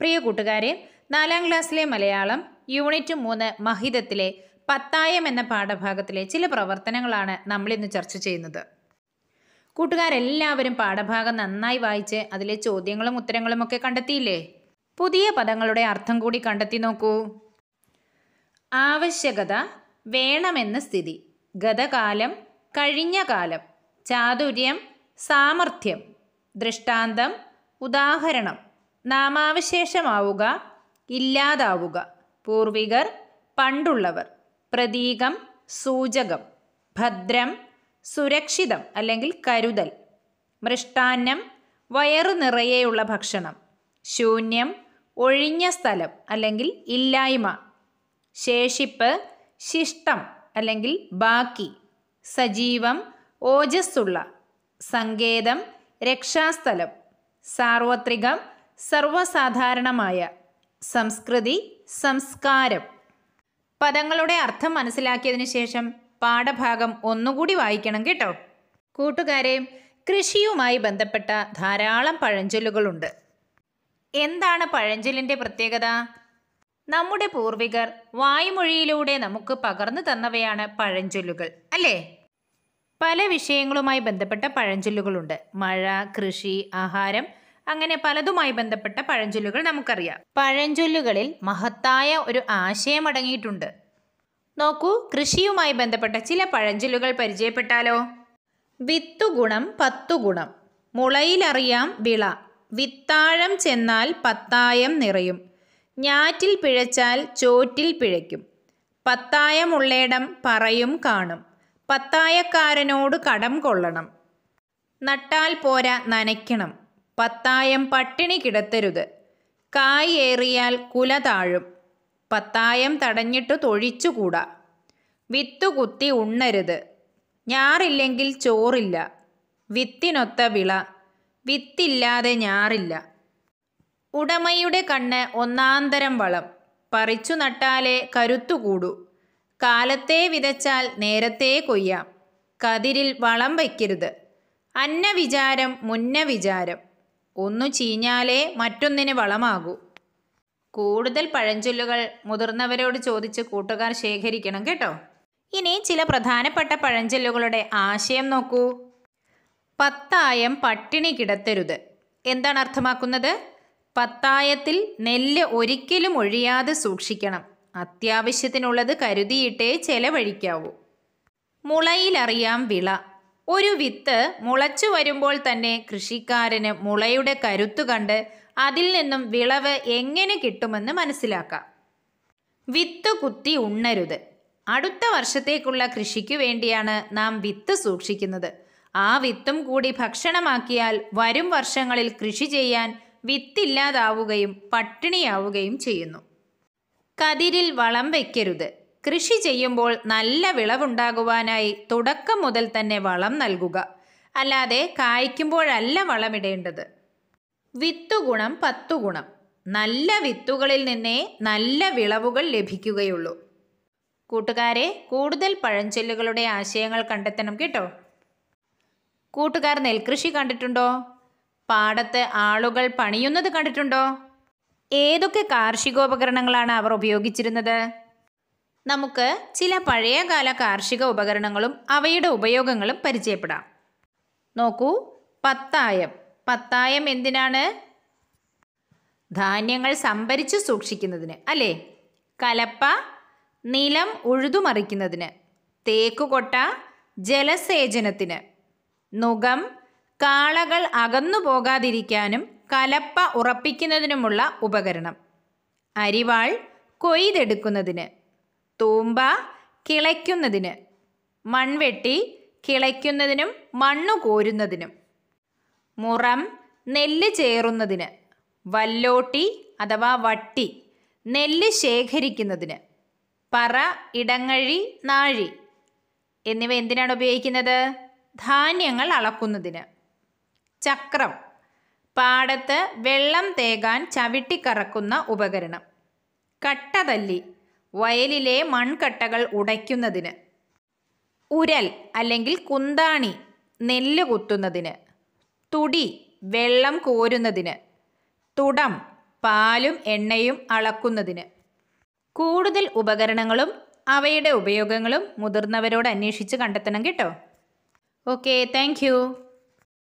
പ്രിയ കൂട്ടുകാരെ നാലാം ക്ലാസ്സിലെ മലയാളം യൂണിറ്റ് മൂന്ന് മഹിതത്തിലെ പത്തായം എന്ന പാഠഭാഗത്തിലെ ചില പ്രവർത്തനങ്ങളാണ് നമ്മളിന്ന് ചർച്ച ചെയ്യുന്നത് കൂട്ടുകാരെല്ലാവരും പാഠഭാഗം നന്നായി വായിച്ച് അതിലെ ചോദ്യങ്ങളും ഉത്തരങ്ങളും ഒക്കെ കണ്ടെത്തിയില്ലേ പുതിയ പദങ്ങളുടെ അർത്ഥം കൂടി കണ്ടെത്തി നോക്കൂ ആവശ്യകത വേണമെന്ന സ്ഥിതി ഗതകാലം കഴിഞ്ഞ കാലം ചാതുര്യം സാമർഥ്യം ദൃഷ്ടാന്തം ഉദാഹരണം നാമാവശേഷമാവുക ഇല്ലാതാവുക പൂർവികർ പണ്ടുള്ളവർ പ്രതീകം സൂചകം ഭദ്രം സുരക്ഷിതം അല്ലെങ്കിൽ കരുതൽ മൃഷ്ടാന്നം വയറു നിറയെയുള്ള ഭക്ഷണം ശൂന്യം ഒഴിഞ്ഞ സ്ഥലം അല്ലെങ്കിൽ ഇല്ലായ്മ ശേഷിപ്പ് ശിഷ്ടം അല്ലെങ്കിൽ ബാക്കി സജീവം ഓജസ്സുള്ള സങ്കേതം രക്ഷാസ്ഥലം സാർവത്രികം സർവസാധാരണമായ സംസ്കൃതി സംസ്കാരം പദങ്ങളുടെ അർത്ഥം മനസ്സിലാക്കിയതിന് ശേഷം പാഠഭാഗം ഒന്നുകൂടി വായിക്കണം കേട്ടോ കൂട്ടുകാരെ കൃഷിയുമായി ബന്ധപ്പെട്ട ധാരാളം പഴഞ്ചൊല്ലുകളുണ്ട് എന്താണ് പഴഞ്ചൊല്ലിൻ്റെ പ്രത്യേകത നമ്മുടെ പൂർവികർ വായുമൊഴിയിലൂടെ നമുക്ക് പകർന്നു തന്നവയാണ് പഴഞ്ചൊല്ലുകൾ അല്ലേ പല വിഷയങ്ങളുമായി ബന്ധപ്പെട്ട പഴഞ്ചൊല്ലുകളുണ്ട് മഴ കൃഷി ആഹാരം അങ്ങനെ പലതുമായി ബന്ധപ്പെട്ട പഴഞ്ചൊല്ലുകൾ നമുക്കറിയാം പഴഞ്ചൊല്ലുകളിൽ മഹത്തായ ഒരു ആശയം അടങ്ങിയിട്ടുണ്ട് നോക്കൂ കൃഷിയുമായി ബന്ധപ്പെട്ട ചില പഴഞ്ചൊല്ലുകൾ പരിചയപ്പെട്ടാലോ വിത്തു ഗുണം പത്തു ഗുണം മുളയിലറിയാം വിള വിത്താഴം ചെന്നാൽ പത്തായം നിറയും ഞാറ്റിൽ പിഴച്ചാൽ ചോറ്റിൽ പിഴയ്ക്കും പത്തായമുള്ളേടം പറയും കാണും പത്തായക്കാരനോട് കടം കൊള്ളണം നട്ടാൽ പോരാ നനയ്ക്കണം പത്തായം പട്ടിണി കിടത്തരുത് കായേറിയാൽ ഏറിയാൽ കുല താഴും പത്തായം തടഞ്ഞിട്ട് തൊഴിച്ചുകൂടാ വിത്തുകുത്തി ഉണ്ണരുത് ഞാറില്ലെങ്കിൽ ചോറില്ല വിത്തിനൊത്ത വിള വിത്തില്ലാതെ ഞാറില്ല ഉടമയുടെ കണ്ണ് ഒന്നാന്തരം വളം പറിച്ചു നട്ടാലേ കരുത്തുകൂടു കാലത്തെ വിതച്ചാൽ നേരത്തെ കൊയ്യാം കതിരിൽ വളം വയ്ക്കരുത് അന്നവിചാരം മുന്നവിചാരം ഒന്നു ചീഞ്ഞാലേ മറ്റൊന്നിന് വളമാകൂ കൂടുതൽ പഴഞ്ചൊല്ലുകൾ മുതിർന്നവരോട് ചോദിച്ച് കൂട്ടുകാർ ശേഖരിക്കണം കേട്ടോ ഇനി ചില പ്രധാനപ്പെട്ട പഴഞ്ചൊല്ലുകളുടെ ആശയം നോക്കൂ പത്തായം പട്ടിണി കിടത്തരുത് എന്താണ് അർത്ഥമാക്കുന്നത് പത്തായത്തിൽ നെല്ല് ഒരിക്കലും ഒഴിയാതെ സൂക്ഷിക്കണം അത്യാവശ്യത്തിനുള്ളത് കരുതിയിട്ടേ ചെലവഴിക്കാവൂ മുളയിലറിയാം വിള ഒരു വിത്ത് മുളച്ചു വരുമ്പോൾ തന്നെ കൃഷിക്കാരന് മുളയുടെ കരുത്തു കണ്ട് അതിൽ നിന്നും വിളവ് എങ്ങനെ കിട്ടുമെന്ന് മനസ്സിലാക്കാം വിത്ത് കുത്തി ഉണ്ണരുത് അടുത്ത വർഷത്തേക്കുള്ള കൃഷിക്ക് വേണ്ടിയാണ് നാം വിത്ത് സൂക്ഷിക്കുന്നത് ആ വിത്തും കൂടി ഭക്ഷണമാക്കിയാൽ വരും വർഷങ്ങളിൽ കൃഷി ചെയ്യാൻ വിത്തില്ലാതാവുകയും പട്ടിണിയാവുകയും ചെയ്യുന്നു കതിരിൽ വളം വയ്ക്കരുത് കൃഷി ചെയ്യുമ്പോൾ നല്ല വിളവുണ്ടാകുവാനായി തുടക്കം മുതൽ തന്നെ വളം നൽകുക അല്ലാതെ കായ്ക്കുമ്പോഴല്ല വളമിടേണ്ടത് വിത്തുഗുണം പത്തു ഗുണം നല്ല വിത്തുകളിൽ നിന്നേ നല്ല വിളവുകൾ ലഭിക്കുകയുള്ളൂ കൂട്ടുകാരെ കൂടുതൽ പഴഞ്ചൊല്ലുകളുടെ ആശയങ്ങൾ കണ്ടെത്തണം കേട്ടോ കൂട്ടുകാർ നെൽകൃഷി കണ്ടിട്ടുണ്ടോ പാടത്ത് ആളുകൾ പണിയുന്നത് കണ്ടിട്ടുണ്ടോ ഏതൊക്കെ കാർഷികോപകരണങ്ങളാണ് അവർ ഉപയോഗിച്ചിരുന്നത് നമുക്ക് ചില പഴയകാല കാർഷിക ഉപകരണങ്ങളും അവയുടെ ഉപയോഗങ്ങളും പരിചയപ്പെടാം നോക്കൂ പത്തായം പത്തായം എന്തിനാണ് ധാന്യങ്ങൾ സംഭരിച്ചു സൂക്ഷിക്കുന്നതിന് അല്ലേ കലപ്പ നിലം ഉഴുതുമറിക്കുന്നതിന് തേക്കുകൊട്ട ജലസേചനത്തിന് നുഖം കാളകൾ അകന്നു പോകാതിരിക്കാനും കലപ്പ ഉറപ്പിക്കുന്നതിനുമുള്ള ഉപകരണം അരിവാൾ കൊയ്തെടുക്കുന്നതിന് തൂമ്പ കിളയ്ക്കുന്നതിന് മൺവെട്ടി കിളയ്ക്കുന്നതിനും മണ്ണു കോരുന്നതിനും മുറം നെല്ല് ചേറുന്നതിന് വല്ലോട്ടി അഥവാ വട്ടി നെല്ല് ശേഖരിക്കുന്നതിന് പറ ഇടങ്ങഴി നാഴി എന്നിവ എന്തിനാണ് ഉപയോഗിക്കുന്നത് ധാന്യങ്ങൾ അളക്കുന്നതിന് ചക്രം പാടത്ത് വെള്ളം തേകാൻ ചവിട്ടിക്കറക്കുന്ന ഉപകരണം കട്ടതല്ലി വയലിലെ മൺകട്ടകൾ ഉടയ്ക്കുന്നതിന് ഉരൽ അല്ലെങ്കിൽ കുന്താണി നെല്ല് കുത്തുന്നതിന് തുടി വെള്ളം കോരുന്നതിന് തുടം പാലും എണ്ണയും അളക്കുന്നതിന് കൂടുതൽ ഉപകരണങ്ങളും അവയുടെ ഉപയോഗങ്ങളും മുതിർന്നവരോട് അന്വേഷിച്ച് കണ്ടെത്തണം കേട്ടോ ഓക്കെ താങ്ക്